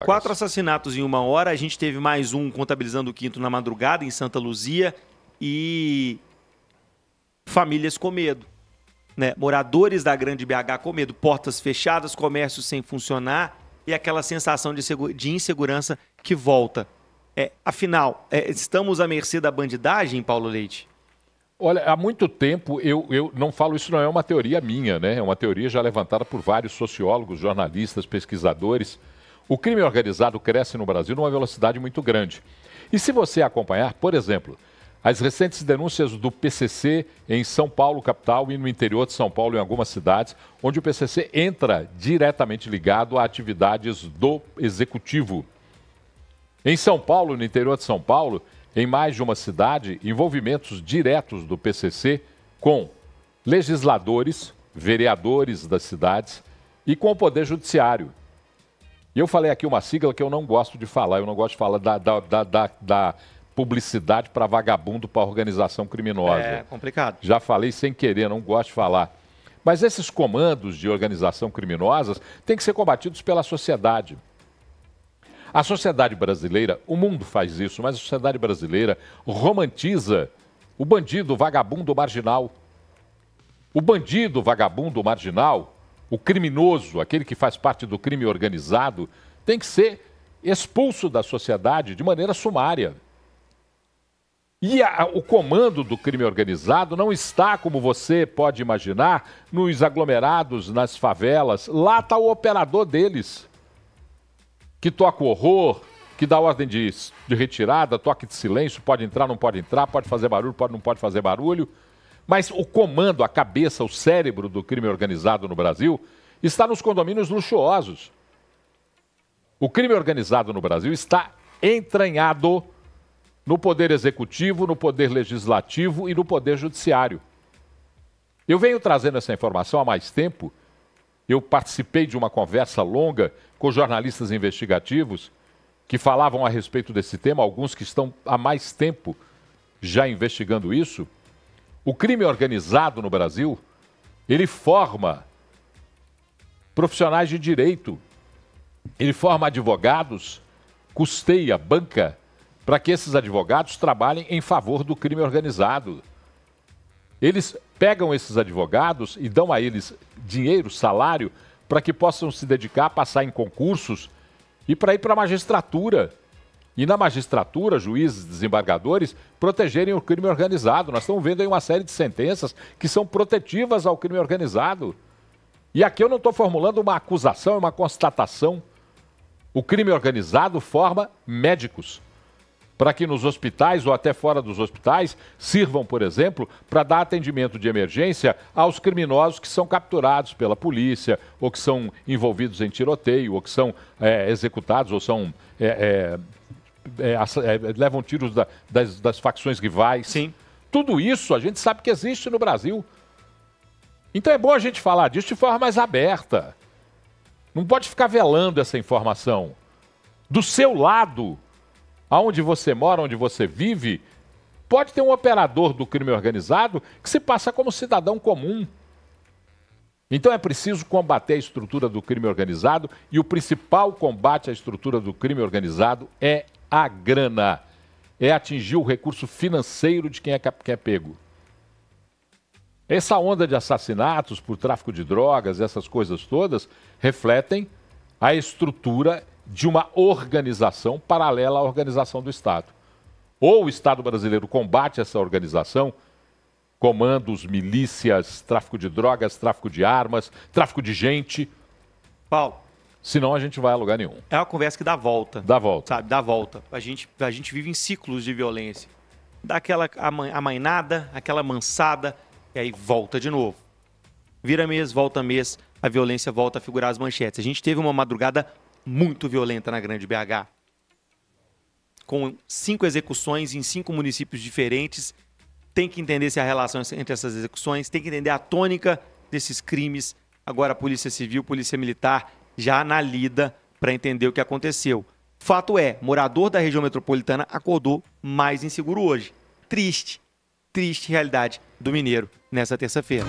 Quatro assassinatos em uma hora. A gente teve mais um contabilizando o quinto na madrugada em Santa Luzia e famílias com medo. Né? Moradores da grande BH com medo, portas fechadas, comércio sem funcionar e aquela sensação de, de insegurança que volta. É, afinal, é, estamos à mercê da bandidagem, Paulo Leite? Olha, há muito tempo eu, eu não falo isso, não é uma teoria minha, né? É uma teoria já levantada por vários sociólogos, jornalistas, pesquisadores. O crime organizado cresce no Brasil numa velocidade muito grande. E se você acompanhar, por exemplo, as recentes denúncias do PCC em São Paulo, capital, e no interior de São Paulo, em algumas cidades, onde o PCC entra diretamente ligado a atividades do executivo. Em São Paulo, no interior de São Paulo, em mais de uma cidade, envolvimentos diretos do PCC com legisladores, vereadores das cidades e com o Poder Judiciário. E eu falei aqui uma sigla que eu não gosto de falar, eu não gosto de falar da, da, da, da, da publicidade para vagabundo, para organização criminosa. É complicado. Já falei sem querer, não gosto de falar. Mas esses comandos de organização criminosas têm que ser combatidos pela sociedade. A sociedade brasileira, o mundo faz isso, mas a sociedade brasileira romantiza o bandido, o vagabundo, o marginal. O bandido, o vagabundo, o marginal, o criminoso, aquele que faz parte do crime organizado, tem que ser expulso da sociedade de maneira sumária. E a, o comando do crime organizado não está, como você pode imaginar, nos aglomerados, nas favelas. Lá está o operador deles, que toca o horror, que dá ordem de, de retirada, toque de silêncio, pode entrar, não pode entrar, pode fazer barulho, pode, não pode fazer barulho. Mas o comando, a cabeça, o cérebro do crime organizado no Brasil está nos condomínios luxuosos. O crime organizado no Brasil está entranhado no poder executivo, no poder legislativo e no poder judiciário. Eu venho trazendo essa informação há mais tempo. Eu participei de uma conversa longa com jornalistas investigativos que falavam a respeito desse tema, alguns que estão há mais tempo já investigando isso. O crime organizado no Brasil, ele forma profissionais de direito, ele forma advogados, custeia, banca, para que esses advogados trabalhem em favor do crime organizado. Eles pegam esses advogados e dão a eles dinheiro, salário, para que possam se dedicar a passar em concursos e para ir para a magistratura e na magistratura, juízes, desembargadores, protegerem o crime organizado. Nós estamos vendo aí uma série de sentenças que são protetivas ao crime organizado. E aqui eu não estou formulando uma acusação, é uma constatação. O crime organizado forma médicos para que nos hospitais ou até fora dos hospitais sirvam, por exemplo, para dar atendimento de emergência aos criminosos que são capturados pela polícia ou que são envolvidos em tiroteio ou que são é, executados ou são é, é, é, é, é, levam tiros da, das, das facções rivais. Sim. Tudo isso a gente sabe que existe no Brasil. Então é bom a gente falar disso de forma mais aberta. Não pode ficar velando essa informação. Do seu lado, aonde você mora, onde você vive, pode ter um operador do crime organizado que se passa como cidadão comum. Então é preciso combater a estrutura do crime organizado e o principal combate à estrutura do crime organizado é a grana. É atingir o recurso financeiro de quem é, quem é pego. Essa onda de assassinatos por tráfico de drogas, essas coisas todas, refletem a estrutura de uma organização paralela à organização do Estado. Ou o Estado brasileiro combate essa organização, comandos, milícias, tráfico de drogas, tráfico de armas, tráfico de gente. Paulo, Senão a gente vai a lugar nenhum. É uma conversa que dá volta. Dá volta. Sabe, dá volta. A gente, a gente vive em ciclos de violência. Dá aquela amainada, aquela mansada, e aí volta de novo. Vira mês, volta mês, a violência volta a figurar as manchetes. A gente teve uma madrugada muito violenta na Grande BH. Com cinco execuções em cinco municípios diferentes. Tem que entender se a relação entre essas execuções, tem que entender a tônica desses crimes. Agora, a Polícia Civil, Polícia Militar, já na lida para entender o que aconteceu. Fato é, morador da região metropolitana acordou mais inseguro hoje. Triste, triste realidade do Mineiro nessa terça-feira.